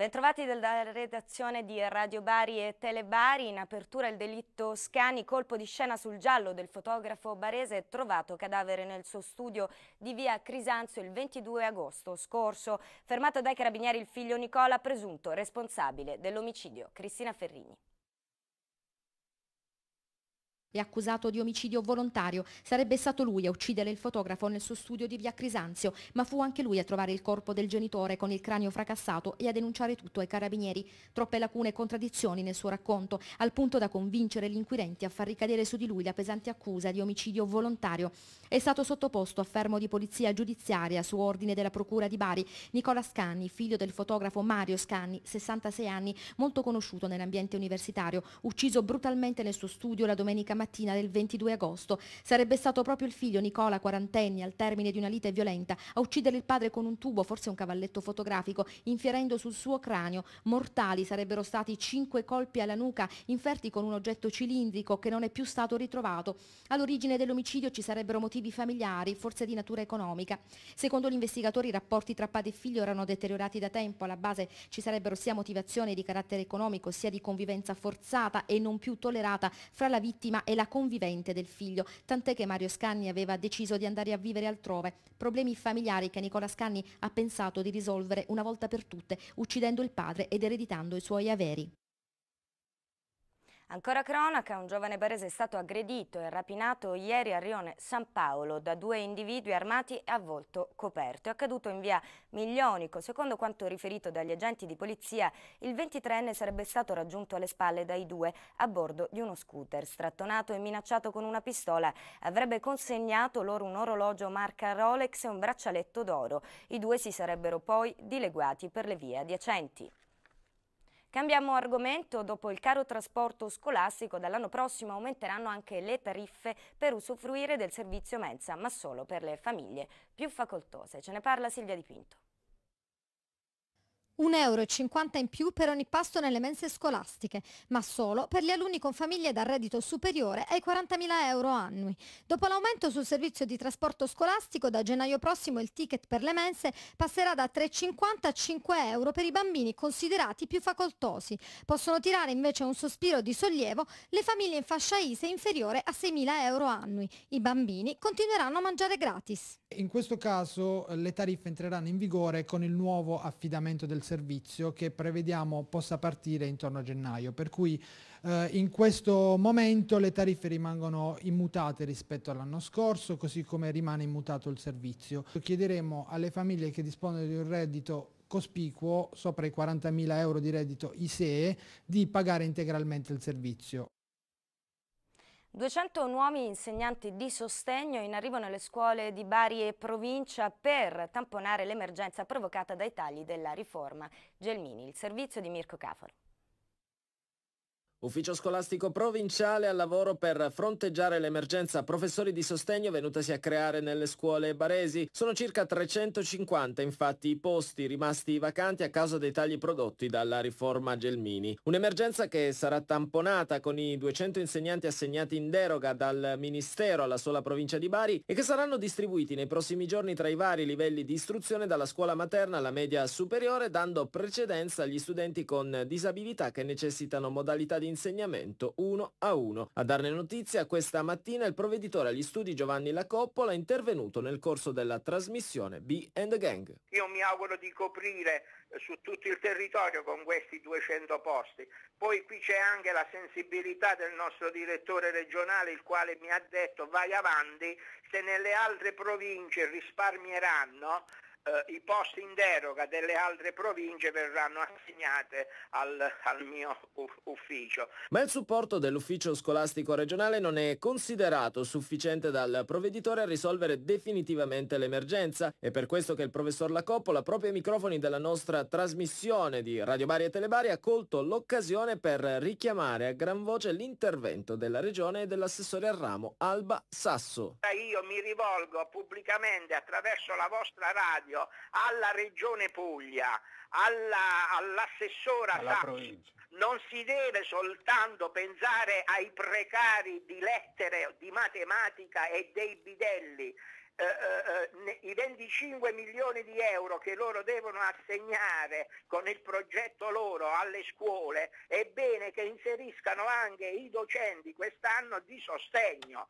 Bentrovati dalla redazione di Radio Bari e Telebari, in apertura il delitto Scani, colpo di scena sul giallo del fotografo barese trovato cadavere nel suo studio di via Crisanzo il 22 agosto scorso, fermato dai carabinieri il figlio Nicola, presunto responsabile dell'omicidio. Cristina Ferrini. È accusato di omicidio volontario. Sarebbe stato lui a uccidere il fotografo nel suo studio di via Crisanzio, ma fu anche lui a trovare il corpo del genitore con il cranio fracassato e a denunciare tutto ai carabinieri. Troppe lacune e contraddizioni nel suo racconto, al punto da convincere gli inquirenti a far ricadere su di lui la pesante accusa di omicidio volontario. È stato sottoposto a fermo di polizia giudiziaria su ordine della Procura di Bari Nicola Scanni, figlio del fotografo Mario Scanni, 66 anni, molto conosciuto nell'ambiente universitario, ucciso brutalmente nel suo studio la domenica mattina mattina del 22 agosto. Sarebbe stato proprio il figlio Nicola, quarantenne, al termine di una lite violenta, a uccidere il padre con un tubo, forse un cavalletto fotografico, infierendo sul suo cranio. Mortali sarebbero stati cinque colpi alla nuca, inferti con un oggetto cilindrico che non è più stato ritrovato. All'origine dell'omicidio ci sarebbero motivi familiari, forse di natura economica. Secondo gli investigatori i rapporti tra padre e figlio erano deteriorati da tempo, alla base ci sarebbero sia motivazioni di carattere economico sia di convivenza forzata e non più tollerata fra la vittima è la convivente del figlio, tant'è che Mario Scanni aveva deciso di andare a vivere altrove, problemi familiari che Nicola Scanni ha pensato di risolvere una volta per tutte, uccidendo il padre ed ereditando i suoi averi. Ancora cronaca, un giovane barese è stato aggredito e rapinato ieri a Rione San Paolo da due individui armati a volto coperto. È accaduto in via Miglionico. Secondo quanto riferito dagli agenti di polizia, il 23enne sarebbe stato raggiunto alle spalle dai due a bordo di uno scooter. Strattonato e minacciato con una pistola, avrebbe consegnato loro un orologio marca Rolex e un braccialetto d'oro. I due si sarebbero poi dileguati per le vie adiacenti. Cambiamo argomento, dopo il caro trasporto scolastico dall'anno prossimo aumenteranno anche le tariffe per usufruire del servizio mensa, ma solo per le famiglie più facoltose. Ce ne parla Silvia Dipinto. 1,50 euro in più per ogni pasto nelle mense scolastiche, ma solo per gli alunni con famiglie da reddito superiore ai 40.000 euro annui. Dopo l'aumento sul servizio di trasporto scolastico, da gennaio prossimo il ticket per le mense passerà da 3,50 a 5 euro per i bambini considerati più facoltosi. Possono tirare invece un sospiro di sollievo le famiglie in fascia ISE inferiore a 6.000 euro annui. I bambini continueranno a mangiare gratis. In questo caso eh, le tariffe entreranno in vigore con il nuovo affidamento del servizio che prevediamo possa partire intorno a gennaio, per cui eh, in questo momento le tariffe rimangono immutate rispetto all'anno scorso, così come rimane immutato il servizio. Chiederemo alle famiglie che dispongono di un reddito cospicuo, sopra i 40.000 euro di reddito ISEE, di pagare integralmente il servizio. 200 nuovi insegnanti di sostegno in arrivo nelle scuole di Bari e provincia per tamponare l'emergenza provocata dai tagli della riforma Gelmini. Il servizio di Mirko Cafaro. Ufficio scolastico provinciale al lavoro per fronteggiare l'emergenza professori di sostegno venutasi a creare nelle scuole baresi. Sono circa 350 infatti i posti rimasti vacanti a causa dei tagli prodotti dalla riforma Gelmini. Un'emergenza che sarà tamponata con i 200 insegnanti assegnati in deroga dal Ministero alla sola provincia di Bari e che saranno distribuiti nei prossimi giorni tra i vari livelli di istruzione dalla scuola materna alla media superiore dando precedenza agli studenti con disabilità che necessitano modalità di l'insegnamento uno a uno. A darne notizia questa mattina il provveditore agli studi Giovanni Lacoppola è intervenuto nel corso della trasmissione B and Gang. Io mi auguro di coprire eh, su tutto il territorio con questi 200 posti. Poi qui c'è anche la sensibilità del nostro direttore regionale il quale mi ha detto vai avanti, se nelle altre province risparmieranno eh, i posti in deroga delle altre province verranno assegnate al, al mio ufficio. Ma il supporto dell'ufficio scolastico regionale non è considerato sufficiente dal provveditore a risolvere definitivamente l'emergenza. È per questo che il professor Lacoppola, proprio ai microfoni della nostra trasmissione di Radio Bari e Telebari, ha colto l'occasione per richiamare a gran voce l'intervento della regione e dell'assessore al ramo Alba Sasso. Io mi rivolgo pubblicamente attraverso la vostra radio Flavio, alla Regione Puglia, all'assessora alla, non si deve soltanto pensare ai precari di lettere, di matematica e dei bidelli, Uh, uh, uh, i 25 milioni di euro che loro devono assegnare con il progetto loro alle scuole, è bene che inseriscano anche i docenti quest'anno di sostegno,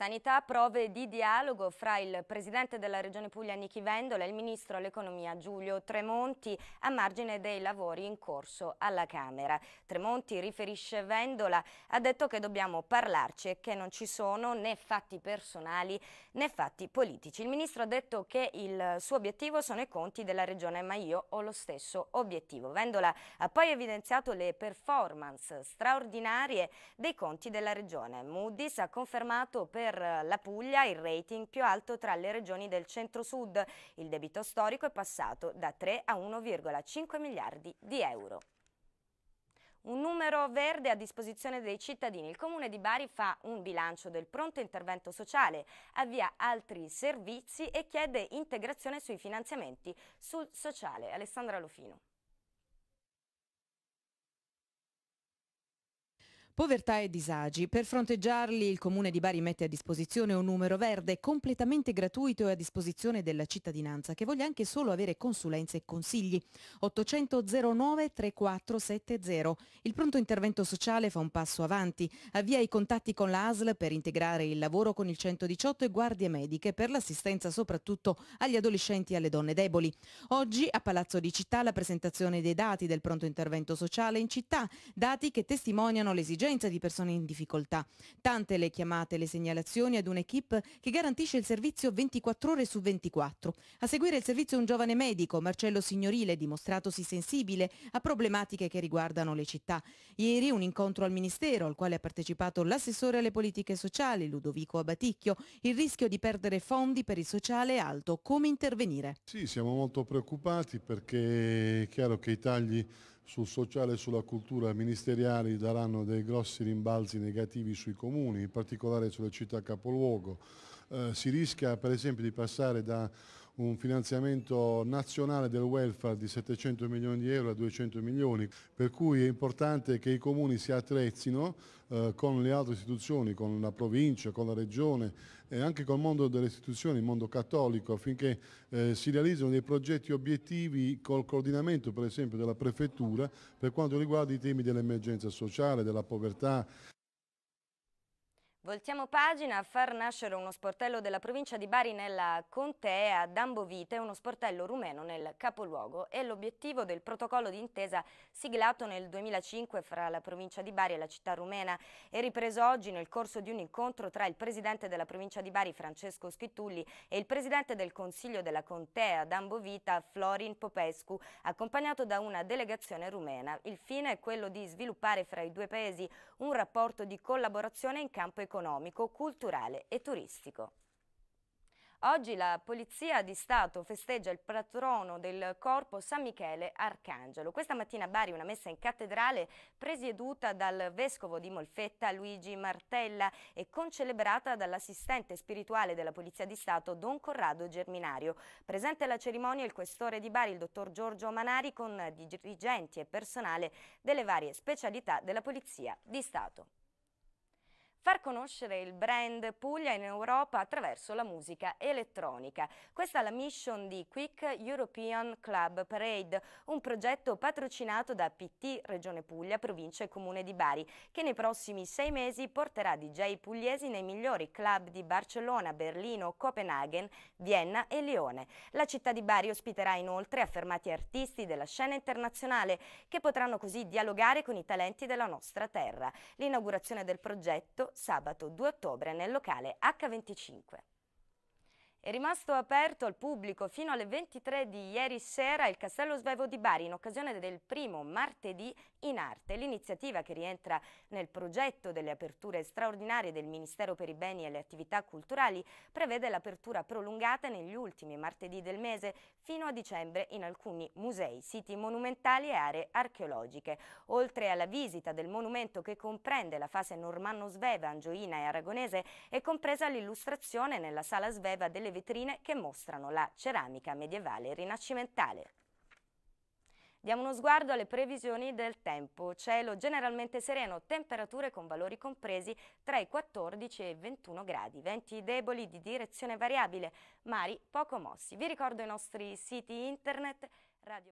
Sanità, prove di dialogo fra il Presidente della Regione Puglia Nichi Vendola e il Ministro dell'Economia Giulio Tremonti a margine dei lavori in corso alla Camera. Tremonti, riferisce Vendola, ha detto che dobbiamo parlarci e che non ci sono né fatti personali né fatti politici. Il Ministro ha detto che il suo obiettivo sono i conti della Regione, ma io ho lo stesso obiettivo. Vendola ha poi evidenziato le performance straordinarie dei conti della Regione. Moody's ha confermato per per la Puglia il rating più alto tra le regioni del centro-sud. Il debito storico è passato da 3 a 1,5 miliardi di euro un numero verde a disposizione dei cittadini. Il Comune di Bari fa un bilancio del pronto intervento sociale, avvia altri servizi e chiede integrazione sui finanziamenti sul sociale. Alessandra Lofino. Povertà e disagi. Per fronteggiarli il Comune di Bari mette a disposizione un numero verde completamente gratuito e a disposizione della cittadinanza che voglia anche solo avere consulenze e consigli. 800 09 3470. Il pronto intervento sociale fa un passo avanti, avvia i contatti con l'ASL per integrare il lavoro con il 118 e guardie mediche per l'assistenza soprattutto agli adolescenti e alle donne deboli. Oggi a Palazzo di Città la presentazione dei dati del pronto intervento sociale in città, dati che testimoniano l'esigenza urgenza di persone in difficoltà. Tante le chiamate, le segnalazioni ad un'equipe che garantisce il servizio 24 ore su 24. A seguire il servizio un giovane medico, Marcello Signorile, dimostratosi sensibile a problematiche che riguardano le città. Ieri un incontro al Ministero al quale ha partecipato l'assessore alle politiche sociali, Ludovico Abaticchio, il rischio di perdere fondi per il sociale è alto. Come intervenire? Sì, siamo molto preoccupati perché è chiaro che i tagli sul sociale e sulla cultura ministeriali daranno dei grossi rimbalzi negativi sui comuni, in particolare sulle città capoluogo. Eh, si rischia per esempio di passare da un finanziamento nazionale del welfare di 700 milioni di euro a 200 milioni, per cui è importante che i comuni si attrezzino eh, con le altre istituzioni, con la provincia, con la regione e anche col mondo delle istituzioni, il mondo cattolico, affinché eh, si realizzino dei progetti obiettivi col coordinamento per esempio della prefettura per quanto riguarda i temi dell'emergenza sociale, della povertà. Voltiamo pagina a far nascere uno sportello della provincia di Bari nella contea Dambovita e uno sportello rumeno nel capoluogo. È l'obiettivo del protocollo d'intesa siglato nel 2005 fra la provincia di Bari e la città rumena e ripreso oggi nel corso di un incontro tra il presidente della provincia di Bari Francesco Schittulli e il presidente del consiglio della contea Dambovita Florin Popescu, accompagnato da una delegazione rumena. Il fine è quello di sviluppare fra i due paesi un rapporto di collaborazione in campo economico economico, culturale e turistico. Oggi la Polizia di Stato festeggia il patrono del corpo San Michele Arcangelo. Questa mattina a Bari una messa in cattedrale presieduta dal vescovo di Molfetta Luigi Martella e concelebrata dall'assistente spirituale della Polizia di Stato Don Corrado Germinario. Presente alla cerimonia il questore di Bari, il dottor Giorgio Manari, con dirigenti e personale delle varie specialità della Polizia di Stato far conoscere il brand Puglia in Europa attraverso la musica elettronica. Questa è la mission di Quick European Club Parade, un progetto patrocinato da PT Regione Puglia, provincia e comune di Bari, che nei prossimi sei mesi porterà DJ pugliesi nei migliori club di Barcellona, Berlino, Copenaghen, Vienna e Lione. La città di Bari ospiterà inoltre affermati artisti della scena internazionale che potranno così dialogare con i talenti della nostra terra. L'inaugurazione del progetto sabato 2 ottobre nel locale H25. È rimasto aperto al pubblico fino alle 23 di ieri sera il Castello Svevo di Bari in occasione del primo martedì in arte. L'iniziativa che rientra nel progetto delle aperture straordinarie del Ministero per i beni e le attività culturali prevede l'apertura prolungata negli ultimi martedì del mese fino a dicembre in alcuni musei, siti monumentali e aree archeologiche. Oltre alla visita del monumento che comprende la fase normanno-sveva, angioina e aragonese, è compresa l'illustrazione nella sala sveva delle le vetrine che mostrano la ceramica medievale e rinascimentale. Diamo uno sguardo alle previsioni del tempo. Cielo generalmente sereno, temperature con valori compresi tra i 14 e i 21 gradi, venti deboli di direzione variabile, mari poco mossi. Vi ricordo i nostri siti internet. Radio